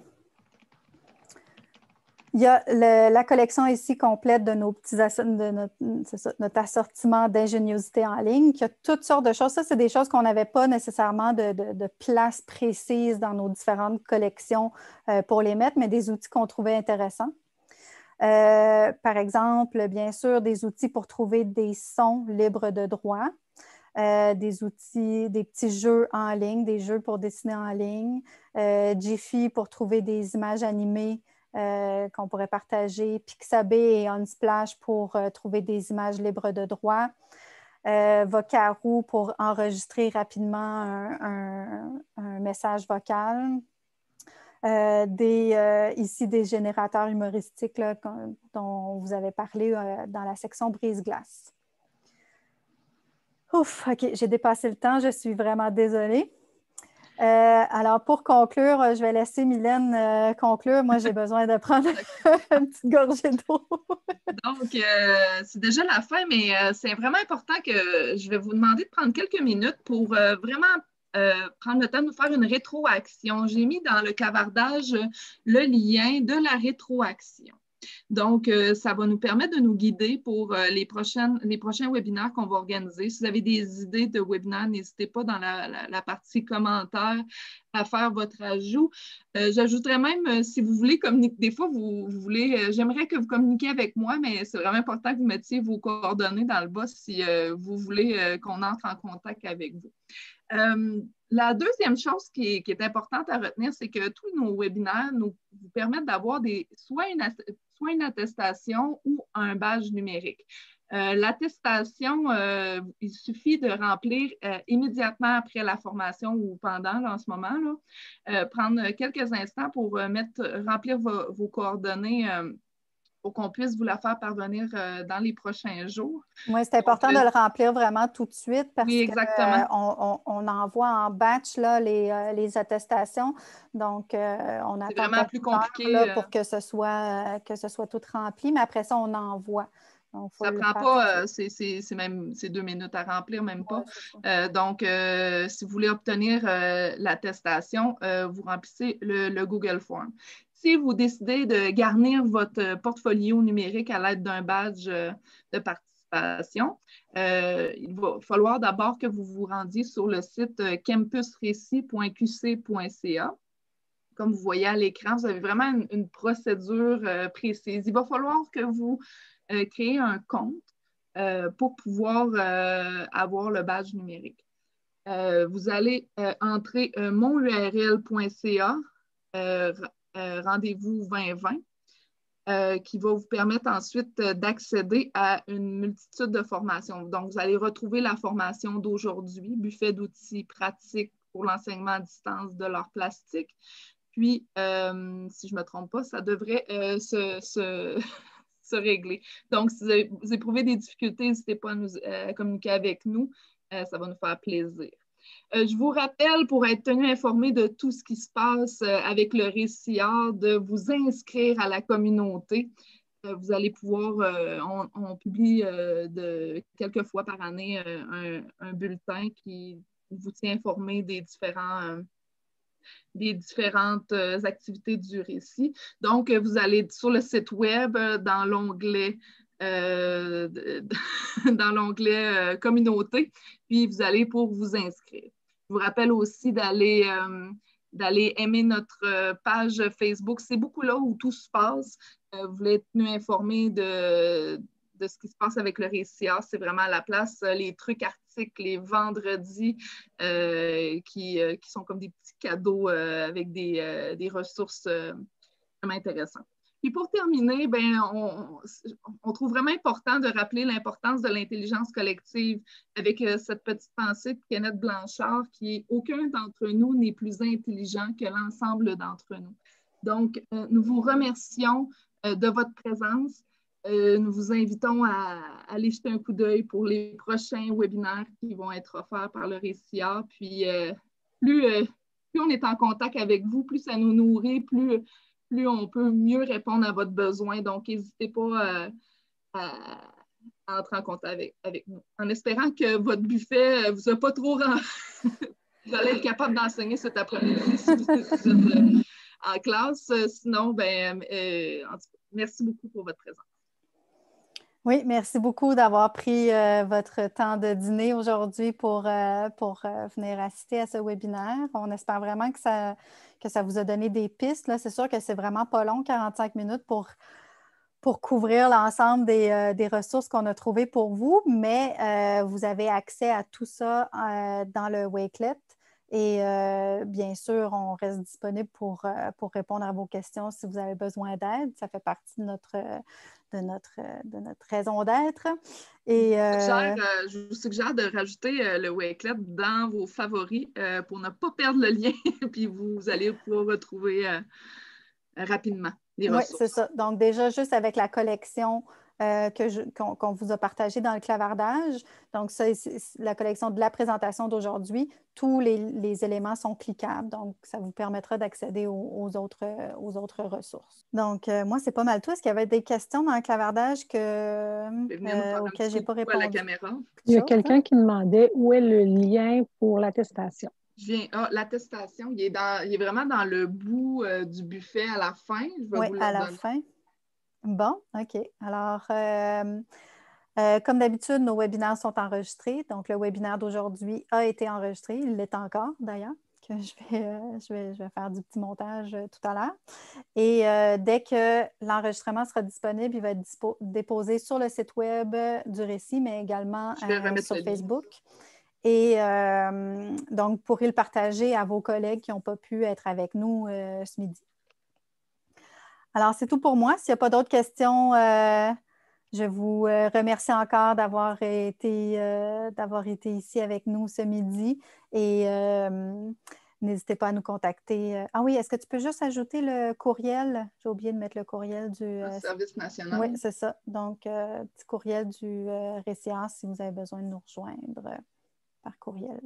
il y a la collection ici complète de, nos petits notre, assortiment d'ingéniosité en ligne, qui a toutes sortes de choses. Ça, c'est des choses qu'on n'avait pas nécessairement de, place précise dans nos différentes collections euh, pour les mettre, mais des outils qu'on trouvait intéressants. Euh, par exemple, bien sûr, des outils pour trouver des sons libres de droit, euh, des outils, des petits jeux en ligne, des jeux pour dessiner en ligne, Jiffy pour trouver des images animées euh, qu'on pourrait partager, Pixabay et Unsplash pour euh, trouver des images libres de droit, euh, pour enregistrer rapidement un, message vocal, euh, ici des générateurs humoristiques dont vous avez parlé dans la section brise-glace. Ouf, OK, j'ai dépassé le temps, je suis vraiment désolée. Euh, alors, pour conclure, euh, je vais laisser Mylène euh, conclure. Moi, j'ai besoin de prendre une petite gorgée d'eau. Donc, c'est déjà la fin, mais c'est vraiment important que je vais vous demander de prendre quelques minutes pour vraiment prendre le temps de nous faire une rétroaction. J'ai mis dans le cavardage le lien de la rétroaction. Donc, euh, ça va nous permettre de nous guider pour euh, les, prochaines, les prochains webinaires qu'on va organiser. Si vous avez des idées de webinaires, n'hésitez pas dans la, partie commentaires à faire votre ajout. Euh, j'ajouterais même, si vous voulez communiquer, des fois, vous voulez, j'aimerais que vous communiquiez avec moi, mais c'est vraiment important que vous mettiez vos coordonnées dans le bas si vous voulez qu'on entre en contact avec vous. Euh, la deuxième chose qui est, importante à retenir, c'est que tous nos webinaires nous, permettent d'avoir soit une, attestation ou un badge numérique. Euh, l'attestation, euh, il suffit de remplir immédiatement après la formation ou pendant en ce moment. prendre quelques instants pour remplir vos, vos coordonnées pour qu'on puisse vous la faire parvenir euh, dans les prochains jours. Oui, c'est important euh, de le remplir vraiment tout de suite parce qu'on euh, envoie en batch les, attestations. Donc, on attend vraiment plus compliqué, pour que ce, soit, que ce soit tout rempli, mais après ça, on envoie. ça ne prend pas, c'est même deux minutes à remplir, même pas. donc, si vous voulez obtenir l'attestation, vous remplissez le, Google Form si vous décidez de garnir votre portfolio numérique à l'aide d'un badge euh, de participation, euh, il va falloir d'abord que vous vous rendiez sur le site euh, campusrécit.qc.ca. Comme vous voyez à l'écran, vous avez vraiment une, procédure précise. Il va falloir que vous créez un compte pour pouvoir avoir le badge numérique. vous allez entrer monurl.ca, euh, Rendez-vous 2020, euh, qui va vous permettre ensuite euh, d'accéder à une multitude de formations. Donc, vous allez retrouver la formation d'aujourd'hui, buffet d'outils pratiques pour l'enseignement à distance de l'art plastique. Puis, euh, si je ne me trompe pas, ça devrait se, régler. Donc, si vous, éprouvez des difficultés, n'hésitez pas nous, à communiquer avec nous. ça va nous faire plaisir. Euh, je vous rappelle, pour être tenu informé de tout ce qui se passe euh, avec le récit, de vous inscrire à la communauté. Euh, vous allez pouvoir, on, publie de, quelques fois par année un, bulletin qui vous tient informé des des différentes activités du récit. Donc, vous allez sur le site web dans l'onglet euh, dans l'onglet euh, Communauté, puis vous allez pour vous inscrire. Je vous rappelle aussi d'aller euh, d'aller aimer notre page Facebook. C'est beaucoup là où tout se passe. vous voulez être tenu informé de, de ce qui se passe avec le récit c'est vraiment à la place. Les trucs articles, les vendredis qui, sont comme des petits cadeaux avec des, des ressources vraiment intéressantes. Puis pour terminer, ben, on, trouve vraiment important de rappeler l'importance de l'intelligence collective avec euh, cette petite pensée de Kenneth Blanchard qui est aucun d'entre nous n'est plus intelligent que l'ensemble d'entre nous. Donc, euh, nous vous remercions euh, de votre présence. nous vous invitons à, aller jeter un coup d'œil pour les prochains webinaires qui vont être offerts par le Récia. Puis, plus, plus on est en contact avec vous, plus ça nous nourrit, plus plus on peut mieux répondre à votre besoin. Donc, n'hésitez pas euh, à, entrer en contact avec, avec, nous. En espérant que votre buffet euh, vous a pas trop vous allez être capable d'enseigner cet après-midi si vous, êtes euh, en classe. Sinon, ben, en tout cas, merci beaucoup pour votre présence. Oui, merci beaucoup d'avoir pris votre temps de dîner aujourd'hui pour, pour venir assister à ce webinaire. On espère vraiment que ça que ça vous a donné des pistes. Là, c'est sûr que c'est vraiment pas long, 45 minutes pour, pour couvrir l'ensemble euh, des, ressources qu'on a trouvées pour vous, mais euh, vous avez accès à tout ça euh, dans le Wakelet. Et bien sûr, on reste disponible pour, pour répondre à vos questions si vous avez besoin d'aide. Ça fait partie de notre, de notre, euh, de notre raison d'être. Et, je, vous suggère euh, euh, de rajouter le Wakelet dans vos favoris pour ne pas perdre le lien, puis vous allez pouvoir retrouver rapidement les ressources. Oui, c'est ça. Donc déjà, juste avec la collection euh, que qu'on vous a partagé dans le clavardage. Donc, ça, c'est la collection de la présentation d'aujourd'hui. Tous les, éléments sont cliquables, donc ça vous permettra d'accéder aux, autres, euh, aux autres ressources. Donc, euh, moi, c'est pas mal tout. Est-ce qu'il y avait des questions dans le clavardage que, auxquelles je n'ai pas répondu? Il y a quelqu'un qui demandait où est le lien pour l'attestation. Ah, l'attestation, il, est vraiment dans le bout du buffet à la fin. oui, à la fin. Bon, OK. Alors, euh, euh, comme d'habitude, nos webinaires sont enregistrés. Donc, le webinaire d'aujourd'hui a été enregistré. Il l'est encore, d'ailleurs, que je vais, euh, je, vais, je vais, faire du petit montage tout à l'heure. Et dès que l'enregistrement sera disponible, il va être déposé sur le site web du récit, mais également sur Facebook. Et donc, vous pourrez le partager à vos collègues qui n'ont pas pu être avec nous ce midi. Alors, c'est tout pour moi. S'il n'y a pas d'autres questions, euh, je vous euh, remercie encore d'avoir été, euh, été ici avec nous ce midi. Et n'hésitez pas à nous contacter. Ah oui, est-ce que tu peux juste ajouter le courriel? J'ai oublié de mettre le courriel du... service national. Oui, c'est ça. Donc, petit courriel du Récias si vous avez besoin de nous rejoindre par courriel.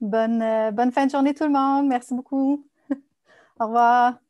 bonne fin de journée tout le monde. Merci beaucoup. Au revoir.